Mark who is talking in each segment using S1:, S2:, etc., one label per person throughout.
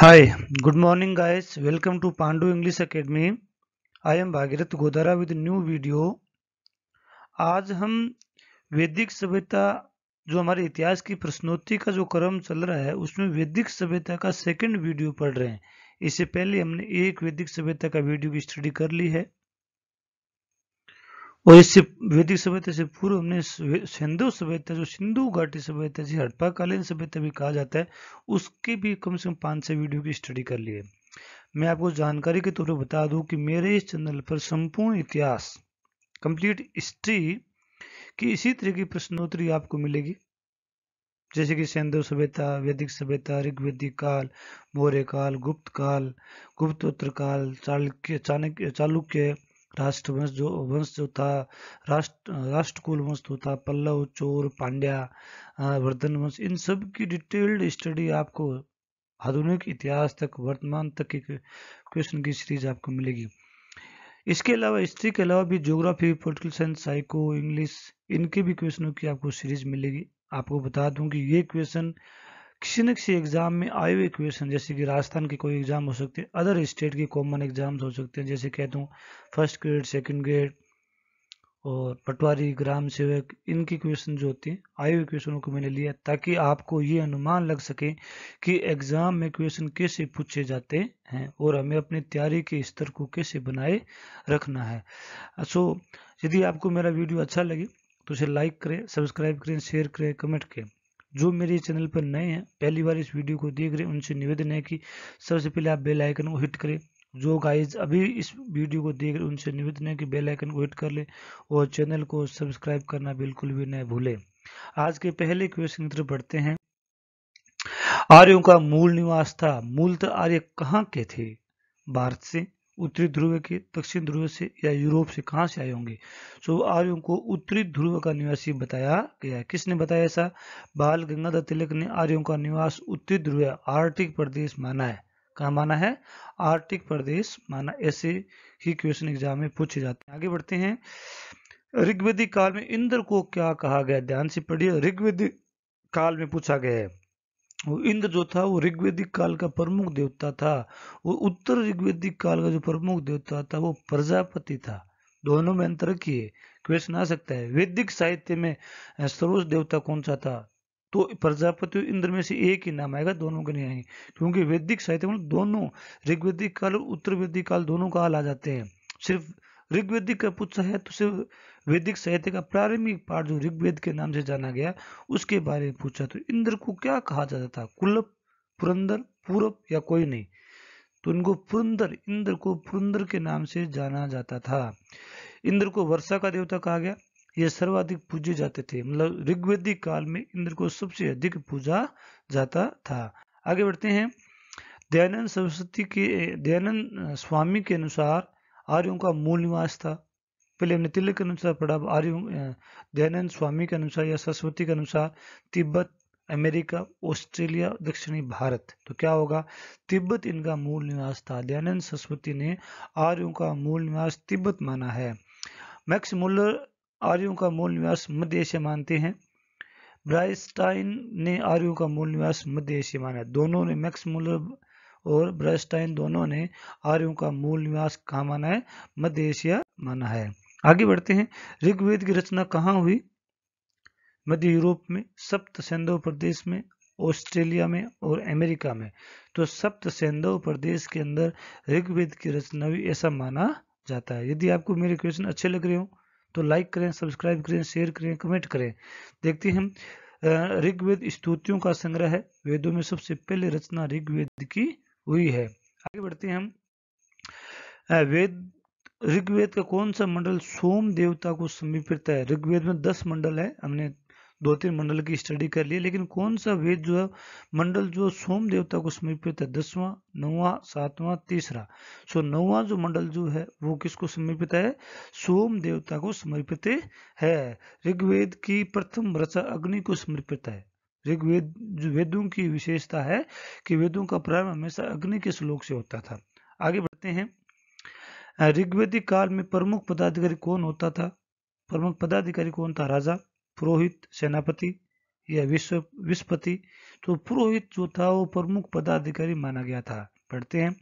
S1: Hi, good morning guys. Welcome to Pandu English Academy. I am Bhagirath Godara with new video. आज हम वैदिक सभ्यता जो हमारे इतिहास की प्रश्नोत्तरी का जो क्रम चल रहा है उसमें वैदिक सभ्यता का सेकंड वीडियो पढ़ रहे हैं इससे पहले हमने एक वैदिक सभ्यता का वीडियो की स्टडी कर ली है और इससे वैदिक सभ्यता से पूर्व हमने सिंधु सभ्यता जो सिंधु घाटी सभ्यता जिसे हड़प्पाकालीन सभ्यता भी कहा जाता है उसके भी कम से कम पाँच छः वीडियो की स्टडी कर लिए मैं आपको जानकारी के तौर पर बता दूं कि मेरे इस चैनल पर संपूर्ण इतिहास कंप्लीट हिस्ट्री की इसी तरह की प्रश्नोत्तरी आपको मिलेगी जैसे कि सिंधु सभ्यता वैदिक सभ्यता ऋग्वेदिक काल मौर्य काल गुप्त काल गुप्तोत्तर काल चालुक्य चाणक्य चालुक्य राष्ट्रवंश जो वंश जो था राष्ट्र राष्ट्रकुल वंश जो तो था पल्लव चोर पांड्या वर्धन वंश इन सब की डिटेल्ड स्टडी आपको आधुनिक इतिहास तक वर्तमान तक की क्वेश्चन की सीरीज आपको मिलेगी इसके अलावा हिस्ट्री के अलावा भी geography political science psycho English इनके भी क्वेश्चनों की आपको सीरीज मिलेगी आपको बता दूं कि ये क्वेश्चन किसी न किसी एग्जाम में आए हुए क्वेश्चन जैसे कि राजस्थान के कोई एग्जाम हो सकते हैं अदर स्टेट के कॉमन एग्जाम्स हो सकते हैं जैसे कहता हूँ फर्स्ट ग्रेड सेकंड ग्रेड और पटवारी ग्राम सेवक इनके क्वेश्चन जो होते हैं आए हुए क्वेश्चनों को मैंने लिया ताकि आपको ये अनुमान लग सके कि एग्जाम में क्वेश्चन कैसे पूछे जाते हैं और हमें अपनी तैयारी के स्तर को कैसे बनाए रखना है सो यदि आपको मेरा वीडियो अच्छा लगे तो उसे लाइक करें सब्सक्राइब करें शेयर करें कमेंट करें जो मेरे चैनल पर नए हैं पहली बार इस वीडियो को देख रहे हैं उनसे निवेदन है कि सबसे पहले आप बेल आइकन को हिट करें जो गाइज अभी इस वीडियो को देख रहे उनसे निवेदन है कि बेल आइकन को हिट कर लें और चैनल को सब्सक्राइब करना बिल्कुल भी न भूलें आज के पहले क्वेश्चन की तरफ बढ़ते हैं आर्यों का मूल निवास था मूलतः तो आर्य कहाँ के थे भारत से उत्तरी ध्रुव के दक्षिण ध्रुव से या यूरोप से कहा से आए होंगे सो आज को उत्तरी ध्रुव का निवासी बताया गया किसने बताया ऐसा बाल गंगाधर तिलक ने आर्यों का निवास उत्तरी ध्रुव आर्टिक प्रदेश माना है कहा माना है आर्टिक प्रदेश माना ऐसे ही क्वेश्चन एग्जाम में पूछे जाते हैं आगे बढ़ते हैं ऋग्वेदी काल में इंद्र को क्या कहा गया ध्यान से पढ़िए ऋग्वेदी काल में पूछा गया है वो इंद्र जो था वो ऋग्वेदिक काल का प्रमुख देवता था वो उत्तर ऋग्वेदिक काल का जो प्रमुख देवता था वो प्रजापति था दोनों में अंतर किए क्वेश्चन आ सकता है वैदिक साहित्य में सर्वोच्च देवता कौन सा था तो प्रजापति इंद्र में से एक ही नाम आएगा दोनों के नहीं आएंगे क्योंकि वैदिक साहित्य में दोनों ऋग्वेदिक काल और उत्तर वैदिक काल दोनों काल आ जाते हैं सिर्फ ऋग्वेदिक का पूछा है तो सिर्फ वैदिक साहित्य का प्रारंभिक पाठ जो ऋग्वेद के नाम से जाना गया उसके बारे में पूछा तो इंद्र को क्या कहा जाता था कुलप पुरंदर पूरब या कोई नहीं तो इनको पुरंदर इंद्र को पुरंदर के नाम से जाना जाता था इंद्र को वर्षा का देवता कहा गया ये सर्वाधिक पूजे जाते थे मतलब ऋग्वेदिक काल में इंद्र को सबसे अधिक पूजा जाता था आगे बढ़ते हैं दयानंद सरस्वती के दयानंद स्वामी के अनुसार आर्यों का मूल निवास था पहले हमने तिलक के अनुसार पढ़ा आर्य दयानंद स्वामी के अनुसार या सरस्वती के अनुसार तिब्बत अमेरिका ऑस्ट्रेलिया दक्षिणी भारत तो क्या होगा तिब्बत इनका मूल निवास था दयानंद सरस्वती ने आर्यों का मूल निवास तिब्बत माना है मैक्स मुलर आर्यों का मूल निवास मध्य एशिया मानते हैं ब्राइस्टाइन ने आर्यों का मूल निवास मध्य एशिया माना दोनों ने मैक्स मुलर और ब्राइस्टाइन दोनों ने आर्यों का मूल निवास कहा माना है मध्य एशिया माना है आगे बढ़ते हैं ऋग्वेद की रचना कहाँ हुई मध्य यूरोप में सप्त सेंधव प्रदेश में ऑस्ट्रेलिया में और अमेरिका में तो सप्त सेंधव प्रदेश के अंदर ऋग्वेद की रचना हुई ऐसा माना जाता है यदि आपको मेरे क्वेश्चन अच्छे लग रहे हो तो लाइक करें सब्सक्राइब करें शेयर करें कमेंट करें देखते हैं ऋग्वेद स्तुतियों का संग्रह है वेदों में सबसे पहले रचना ऋग्वेद की हुई है आगे बढ़ते हैं हम वेद ऋग्वेद का कौन सा मंडल सोम देवता को समीपित है ऋग्वेद में दस मंडल है हमने दो तीन मंडल की स्टडी कर ली लेकिन कौन सा वेद जो है मंडल जो सोम देवता को समीपित है दसवां नौवा सातवां तीसरा सो नौवा जो मंडल जो है वो किसको समीपित है सोम देवता को समर्पित है ऋग्वेद की प्रथम रचा अग्नि को समर्पित है ऋग्वेद जो वेदों की विशेषता है कि वेदों का प्रारंभ हमेशा अग्नि के श्लोक से होता था आगे बढ़ते हैं ऋग्वेदी काल में प्रमुख पदाधिकारी कौन होता था प्रमुख पदाधिकारी कौन था राजा पुरोहित सेनापति या विश्व विश्वपति तो पुरोहित जो था वो प्रमुख पदाधिकारी माना गया था पढ़ते हैं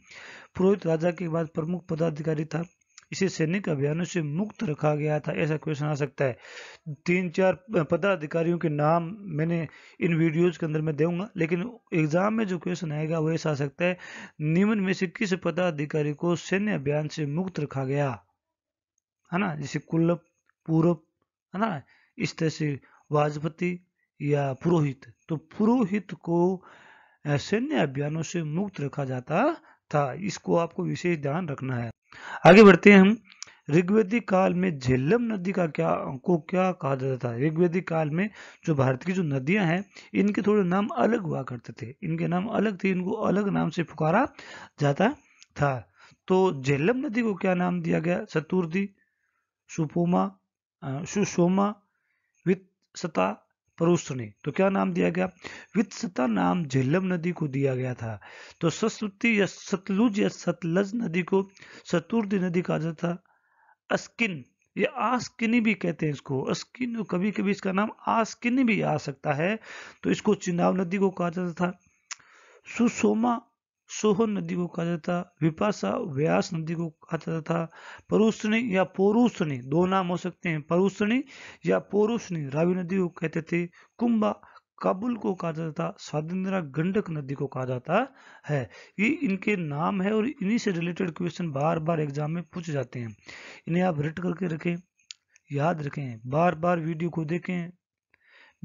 S1: पुरोहित राजा के बाद प्रमुख पदाधिकारी था इसे सैनिक अभियानों से मुक्त रखा गया था ऐसा क्वेश्चन आ सकता है तीन चार पदाधिकारियों के नाम मैंने इन वीडियोज के अंदर में दूंगा लेकिन एग्जाम में जो क्वेश्चन आएगा वो ऐसा आ सकता है निम्न में से किस पदाधिकारी को सैन्य अभियान से मुक्त रखा गया है ना जैसे कुल्लप पूर्व है ना इस तरह से वाजपति या पुरोहित तो पुरोहित को सैन्य अभियानों से मुक्त रखा जाता था इसको आपको विशेष ध्यान रखना है आगे बढ़ते हैं हम ऋग्वेदी काल में झेलम नदी का क्या को क्या कहा जाता था ऋग्वेदी काल में जो भारत की जो नदियां हैं इनके थोड़े नाम अलग हुआ करते थे इनके नाम अलग थे इनको अलग नाम से पुकारा जाता था तो झेलम नदी को क्या नाम दिया गया चतुर्थी सुपोमा सुसोमा सता परुष्ट ने तो क्या नाम दिया गया वित्सता नाम झेलम नदी को दिया गया था तो सरस्वती या सतलुज या सतलज नदी को सतुर्दी नदी कहा जाता था अस्किन ये आस्किनी भी कहते हैं इसको अस्किन कभी कभी इसका नाम आस्किनी भी आ सकता है तो इसको चिनाव नदी को कहा जाता था सुसोमा सोहन नदी को कहा जाता विपाशा व्यास नदी को कहा जाता था परुषणी या पोरुषणी दो नाम हो सकते हैं परुषणी या पोरुषणी रावी नदी को कहते थे कुंभा काबुल को कहा जाता था स्वाधीनता गंडक नदी को कहा जाता है ये इनके नाम है और इन्हीं से रिलेटेड क्वेश्चन बार बार एग्जाम में पूछे जाते हैं इन्हें आप रिट करके रखें याद रखें बार बार वीडियो को देखें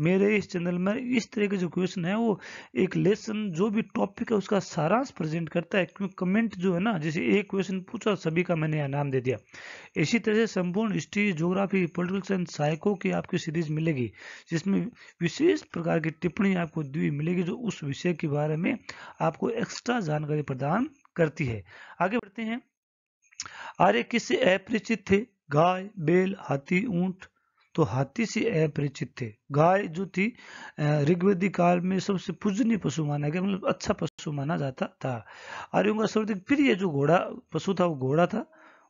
S1: मेरे इस चैनल में इस तरह के जो क्वेश्चन है वो एक लेसन जो भी टॉपिक है उसका सारांश प्रेजेंट करता है क्योंकि कमेंट जो है ना जैसे एक क्वेश्चन पूछा सभी का मैंने नाम दे दिया इसी तरह से संपूर्ण history geography political science psycho की आपकी सीरीज मिलेगी जिसमें विशेष प्रकार की टिप्पणी आपको दी मिलेगी जो उस विषय के बारे में आपको एक्स्ट्रा जानकारी प्रदान करती है आगे बढ़ते हैं आर्य किससे अपरिचित थे गाय बैल हाथी ऊंट तो हाथी से अपरिचित थे गाय जो थी ऋग्वेदी काल में सबसे पूजनीय पशु माना गया मतलब अच्छा पशु माना जाता था आर्यों का सर्वाधिक प्रिय जो घोड़ा पशु था वो घोड़ा था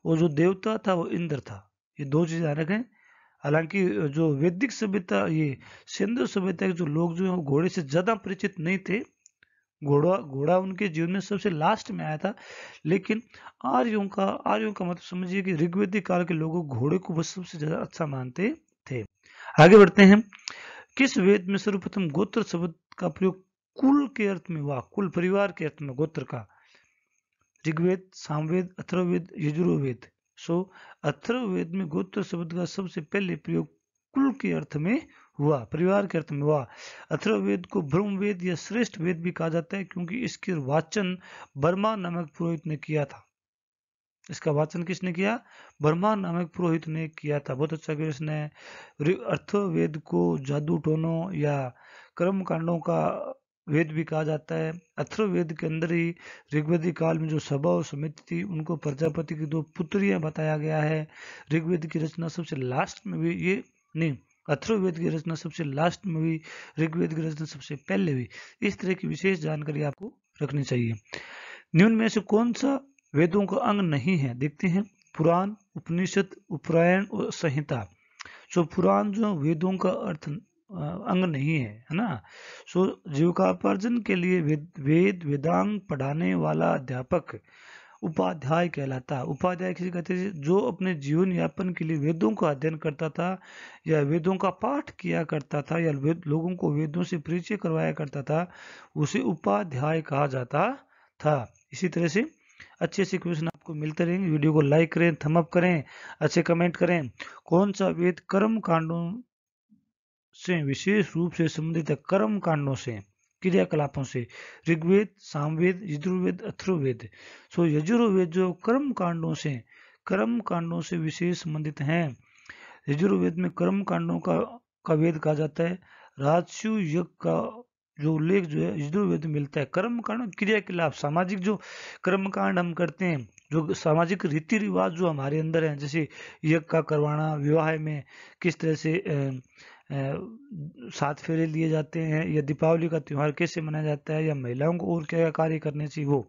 S1: और जो देवता था वो इंद्र था ये दो चीज आ रखें हालांकि जो वैदिक सभ्यता ये सिंधु सभ्यता के जो लोग जो है वो घोड़े से ज्यादा परिचित नहीं थे घोड़ा घोड़ा उनके जीवन में सबसे लास्ट में आया था लेकिन आर्यों का आर्यों का मतलब समझिए कि ऋग्वेदिक काल के लोग घोड़े को बस सबसे ज्यादा अच्छा मानते आगे बढ़ते हैं किस वेद में सर्वप्रथम गोत्र शब्द का प्रयोग कुल के अर्थ में हुआ कुल परिवार के अर्थ में गोत्र का ऋग्वेद सामवेद अथर्वेद यजुर्वेद सो अथर्वेद में गोत्र शब्द का सबसे पहले प्रयोग कुल के अर्थ में हुआ परिवार के अर्थ में हुआ अथर्वेद को ब्रह्म वेद या श्रेष्ठ वेद भी कहा जाता है क्योंकि इसके वाचन बर्मा नामक पुरोहित ने किया था इसका वाचन किसने किया ब्रह्मा नामक पुरोहित ने किया था बहुत अच्छा कि इसने अर्थवेद को जादू टोनों या कर्म कांडों का वेद भी कहा जाता है अथर्ववेद के अंदर ही ऋग्वेदी काल में जो सभा और समिति थी उनको प्रजापति की दो पुत्रियां बताया गया है ऋग्वेद की रचना सबसे लास्ट में भी ये नहीं अथर्ववेद की रचना सबसे लास्ट में हुई ऋग्वेद की रचना सबसे पहले हुई इस तरह की विशेष जानकारी आपको रखनी चाहिए निम्न में से कौन सा वेदों का अंग नहीं है देखते हैं पुराण उपनिषद उपरायण और संहिता सो पुराण जो वेदों का अर्थ अंग नहीं है है ना सो जीविकापार्जन के लिए वेद वेद वेदांग पढ़ाने वाला अध्यापक उपाध्याय कहलाता उपाध्याय किसी कहते थे जो अपने जीवन यापन के लिए वेदों का अध्ययन करता था या वेदों का पाठ किया करता था या वेद लोगों को वेदों से परिचय करवाया करता था उसे उपाध्याय कहा जाता था इसी तरह से अच्छे से क्वेश्चन आपको मिलते रहेंगे वीडियो को लाइक करें थमअप करें अच्छे कमेंट करें कौन सा वेद कर्म कांडों से विशेष रूप से संबंधित है कर्म कांडों से क्रियाकलापों से ऋग्वेद सामवेद यजुर्वेद अथर्ववेद सो यजुर्वेद जो कर्म कांडों से कर्म कांडों से विशेष संबंधित हैं यजुर्वेद में कर्म कांडों का का वेद कहा जाता है राजस्यु यज्ञ का जो उल्लेख जो है यजुर्वेद में मिलता है कर्म कांड क्रिया के लाभ सामाजिक जो कर्म कांड हम करते हैं जो सामाजिक रीति रिवाज जो हमारे अंदर हैं जैसे यज्ञ का करवाना विवाह में किस तरह से सात फेरे लिए जाते हैं या दीपावली का त्यौहार कैसे मनाया जाता है या महिलाओं को और क्या क्या कार्य करने चाहिए वो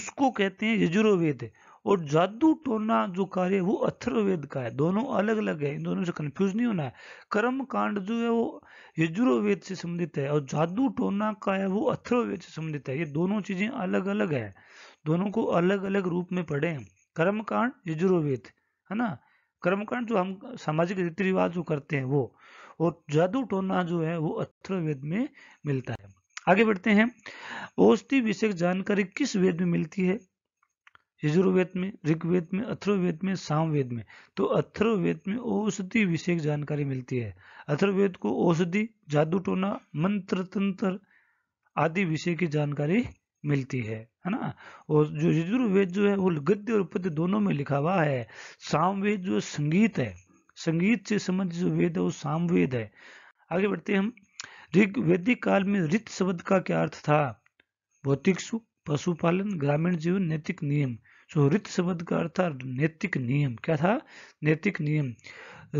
S1: उसको कहते हैं यजुर्वेद और जादू टोना जो कार्य वो अथर्ववेद का है दोनों अलग अलग है इन दोनों से कंफ्यूज नहीं होना है कर्म कांड जो है वो यजुर्वेद से संबंधित है और जादू टोना का है वो अथर्ववेद से संबंधित है ये दोनों चीजें अलग अलग है दोनों को अलग अलग रूप में पढ़े कर्म कांड यजुर्वेद है ना कर्मकांड जो हम सामाजिक रीति रिवाज जो करते हैं वो और जादू टोना जो है वो अथर्ववेद में मिलता है आगे बढ़ते हैं औषधि विषय जानकारी किस वेद में मिलती है यजुर्वेद में ऋग्वेद में अथर्ववेद में सामवेद में तो अथर्ववेद में औषधि विषय जानकारी मिलती है अथर्ववेद को औषधि जादू टोना मंत्र तंत्र आदि विषय की जानकारी मिलती है है ना और जो यजुर्वेद जो है वो गद्य और पद्य दोनों में लिखा हुआ है सामवेद जो संगीत है संगीत से संबंधित जो वेद है वो सामवेद है आगे बढ़ते हम ऋग्वेदिक काल में रित शब्द का क्या अर्थ था भौतिक सुख पशुपालन ग्रामीण जीवन नैतिक नियम सो रित शब्द का अर्थ था नैतिक नियम क्या था नैतिक नियम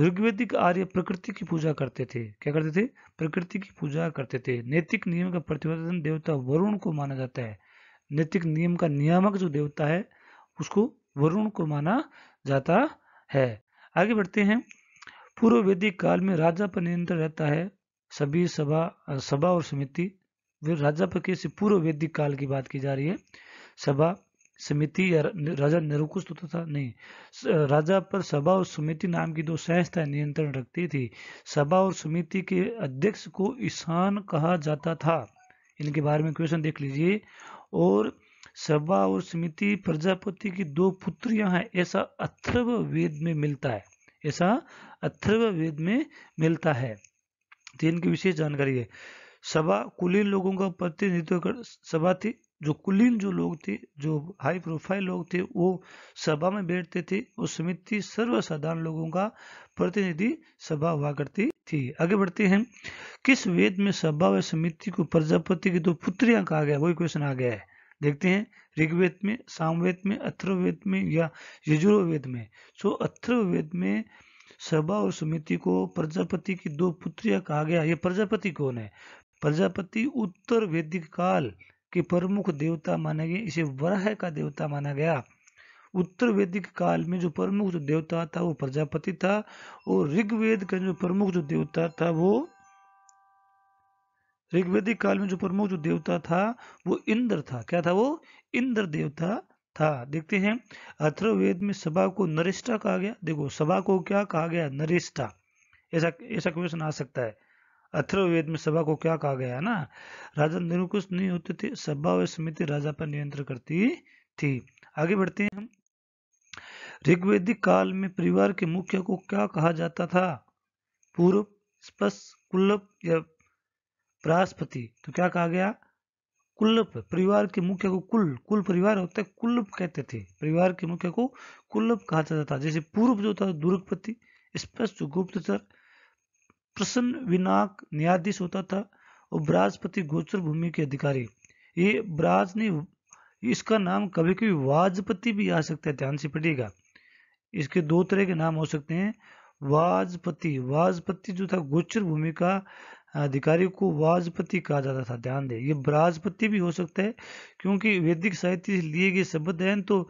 S1: ऋग्वेदिक आर्य प्रकृति की पूजा करते थे क्या करते थे प्रकृति की पूजा करते थे नैतिक नियम का प्रतिपादन देवता वरुण को माना जाता है नैतिक नियम का नियामक जो देवता है उसको वरुण को माना जाता है आगे बढ़ते हैं पूर्व वैदिक काल में राजा पर नियंत्रण रहता है सभी सभा सभा और समिति राजा पर से पूर्व वैदिक काल की बात की जा रही है सभा समिति या राजा निरुकुश तो था नहीं राजा पर सभा और समिति नाम की दो संस्था नियंत्रण रखती थी सभा और समिति के अध्यक्ष को ईशान कहा जाता था इनके बारे में क्वेश्चन देख लीजिए और सभा और समिति प्रजापति की दो पुत्रियां हैं ऐसा अथर्व वेद में मिलता है ऐसा अथर्व वेद में मिलता है तो इनकी विशेष जानकारी है सभा कुलीन लोगों का प्रतिनिधित्व कर सभा थी जो कुलीन जो लोग थे जो हाई प्रोफाइल लोग थे वो सभा में बैठते थे और समिति सर्वसाधारण लोगों का प्रतिनिधि सभा हुआ करती थी आगे बढ़ते हैं किस वेद में सभा व समिति को प्रजापति की दो पुत्रियां कहा गया वही क्वेश्चन आ गया है देखते हैं ऋग्वेद में सामवेद में अथर्वेद में या यजुर्वेद में सो अथर्वेद में सभा और समिति को प्रजापति की दो पुत्रियां कहा गया ये प्रजापति कौन है प्रजापति उत्तर वैदिक काल के प्रमुख देवता माने गए इसे वराह का देवता माना गया उत्तर वैदिक काल में जो प्रमुख जो देवता था वो प्रजापति था और ऋग्वेद का जो प्रमुख जो देवता था वो ऋग्वेदिक काल में जो प्रमुख जो देवता था वो इंद्र था क्या था वो इंद्र देवता था देखते हैं अथर्ववेद में सभा को नरिष्ठा कहा गया देखो सभा को क्या कहा गया नरिष्ठा ऐसा ऐसा क्वेश्चन आ सकता है अथर्ववेद में सभा को क्या कहा गया ना राजा निरुकुश नहीं होते थे सभा व समिति राजा पर नियंत्रण करती थी आगे बढ़ते हैं हम ऋग्वेदिक काल में परिवार के मुखिया को क्या कहा जाता था पूर्व स्पष्ट कुल्लप या प्रास्पति तो क्या कहा गया कुल्लप परिवार के मुख्य को कुल कुल परिवार होता है कुल्लप कहते थे परिवार के मुख्य को कुल्लप कहा जाता था जैसे पूर्व जो था दुर्गपति स्पष्ट गुप्तचर प्रसन्न विनाक न्यायाधीश होता था और ब्राजपति गोचर भूमि के अधिकारी ये ब्राज ने इसका नाम कभी कभी वाजपति भी आ सकता है ध्यान से पढ़िएगा इसके दो तरह के नाम हो सकते हैं वाजपति वाजपति जो था गोचर भूमि का अधिकारी को वाजपति कहा जाता था ध्यान दे ये ब्राजपति भी हो सकता है क्योंकि वैदिक साहित्य लिए गए शब्द तो हैं तो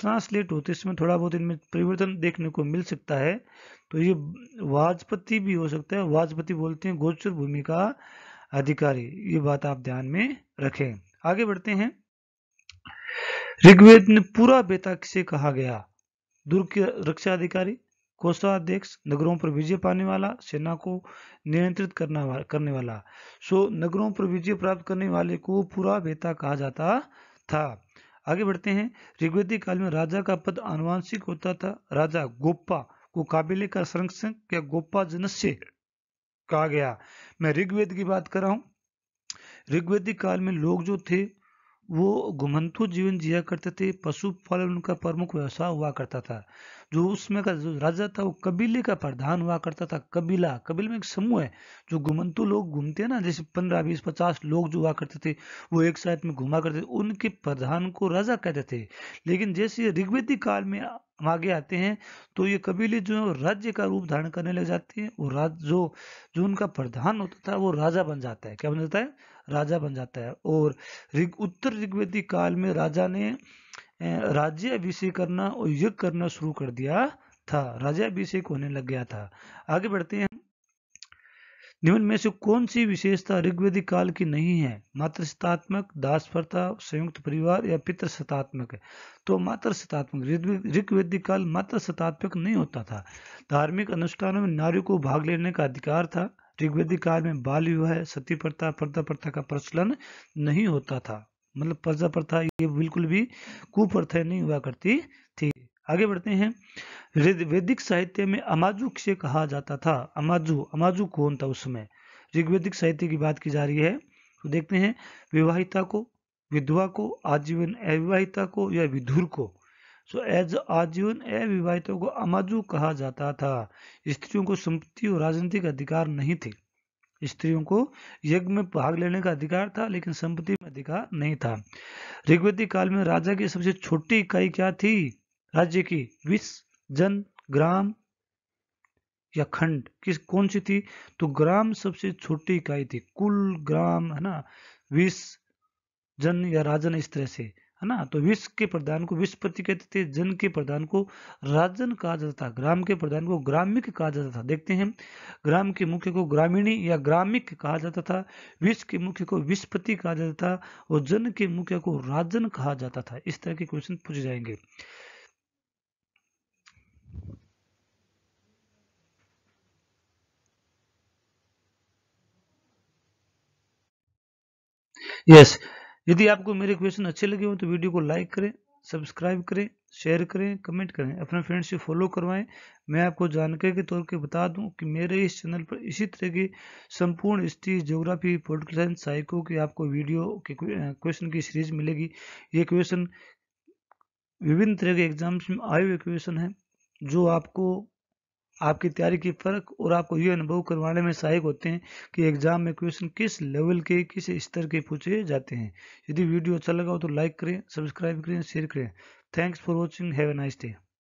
S1: ट्रांसलेट होते इसमें थोड़ा बहुत इनमें परिवर्तन देखने को मिल सकता है तो ये वाजपति भी हो सकता है वाजपति बोलते हैं गोचर भूमि का अधिकारी ये बात आप ध्यान में रखें आगे बढ़ते हैं ऋग्वेद ने पूरा बेता किसे कहा गया दुर्ग रक्षा अधिकारी कोषाध्यक्ष नगरों पर विजय पाने वाला सेना को नियंत्रित करना वा, करने वाला सो नगरों पर विजय प्राप्त करने वाले को पूरा बेता कहा जाता था आगे बढ़ते हैं ऋग्वेदी काल में राजा का पद अनुवांशिक होता था राजा गोप्पा को काबिले का संरक्षण या गोप्पा जनस्य कहा गया मैं ऋग्वेद की बात कर रहा हूं ऋग्वेदी काल में लोग जो थे वो घुमंतु जीवन जिया करते थे पशुपालन उनका प्रमुख व्यवसाय हुआ करता था जो उसमें का जो राजा था वो कबीले का प्रधान हुआ करता था कबीला कबीले में एक समूह है जो घुमंतु लोग घूमते हैं ना जैसे पंद्रह बीस पचास लोग जो हुआ करते थे वो एक साथ में घुमा करते थे उनके प्रधान को राजा कहते थे लेकिन जैसे ऋग्वेदी काल में हम आगे आते हैं तो ये कबीले जो राज्य का रूप धारण करने लग जाते हैं वो राज जो जो उनका प्रधान होता था वो राजा बन जाता है क्या बन जाता है राजा बन जाता है और रिग, उत्तर ऋग्वेदी काल में राजा ने राज्य अभिषेक करना और युग करना शुरू कर दिया था राजा अभिषेक होने लग गया था आगे बढ़ते हैं निम्न में से कौन सी विशेषता ऋग्वेदी काल की नहीं है मातृसतात्मक दासप्रथा संयुक्त परिवार या पितृ सतात्मक तो सतात्मक ऋग्वेदी काल सतात्मक नहीं होता था धार्मिक अनुष्ठानों में नारी को भाग लेने का अधिकार था ऋग्वैदिक काल में बाल विवाह सती प्रथा पर्दा प्रथा का प्रचलन नहीं होता था मतलब पर्दा प्रथा ये बिल्कुल भी कुप्रथा नहीं हुआ करती थी आगे बढ़ते हैं वैदिक साहित्य में अमाजू से कहा जाता था अमाजू अमाजू कौन था उस समय ऋग्वैदिक साहित्य की बात की जा रही है तो देखते हैं विवाहिता को विधवा को आजीवन अविवाहिता को या विधुर को सो एज आजीवन अविवाहितों को अमाजू कहा जाता था स्त्रियों को संपत्ति और राजनीतिक अधिकार नहीं थे स्त्रियों को यज्ञ में भाग लेने का अधिकार था लेकिन संपत्ति में अधिकार नहीं था ऋग्वेदी काल में राजा की सबसे छोटी इकाई क्या थी राज्य की विश जन ग्राम या खंड किस कौन सी थी तो ग्राम सबसे छोटी इकाई थी कुल ग्राम है ना विष जन या राजन इस तरह से है ना तो विश्व के प्रधान को विश्वपति कहते थे जन के प्रधान को राजन कहा जाता था ग्राम के प्रधान को ग्रामिक कहा जाता था देखते हैं ग्राम के मुख्य को ग्रामीणी या ग्रामिक कहा जाता था विश्व के मुख्य को विश्वपति कहा जाता था और जन के मुख्य को राजन कहा जाता था इस तरह के क्वेश्चन पूछे जाएंगे यस yes, यदि आपको मेरे क्वेश्चन अच्छे लगे हो तो वीडियो को लाइक करें सब्सक्राइब करें शेयर करें कमेंट करें अपने फ्रेंड्स से फॉलो करवाएं मैं आपको जानकारी के तौर पर बता दूं कि मेरे इस चैनल पर इसी तरह की संपूर्ण history geography political science psycho की आपको वीडियो के क्वेश्चन की सीरीज मिलेगी ये क्वेश्चन विभिन्न तरह के एग्जाम्स में आए हुए क्वेश्चन हैं जो आपको आपकी तैयारी की फ़र्क और आपको ये अनुभव करवाने में सहायक होते हैं कि एग्ज़ाम में क्वेश्चन किस लेवल के किस स्तर के पूछे जाते हैं यदि वीडियो अच्छा लगा हो तो लाइक करें सब्सक्राइब करें शेयर करें thanks for watching have a nice day